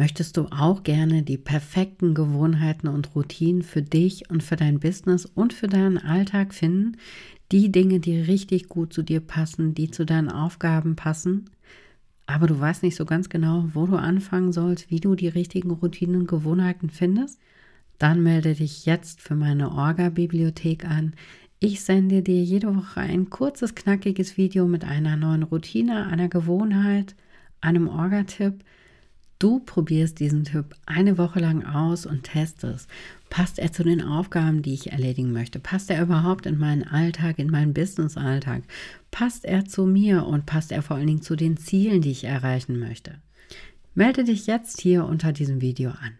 Möchtest du auch gerne die perfekten Gewohnheiten und Routinen für dich und für dein Business und für deinen Alltag finden? Die Dinge, die richtig gut zu dir passen, die zu deinen Aufgaben passen? Aber du weißt nicht so ganz genau, wo du anfangen sollst, wie du die richtigen Routinen und Gewohnheiten findest? Dann melde dich jetzt für meine Orga-Bibliothek an. Ich sende dir jede Woche ein kurzes, knackiges Video mit einer neuen Routine, einer Gewohnheit, einem Orga-Tipp Du probierst diesen Tipp eine Woche lang aus und testest. Passt er zu den Aufgaben, die ich erledigen möchte? Passt er überhaupt in meinen Alltag, in meinen Business-Alltag? Passt er zu mir und passt er vor allen Dingen zu den Zielen, die ich erreichen möchte? Melde dich jetzt hier unter diesem Video an.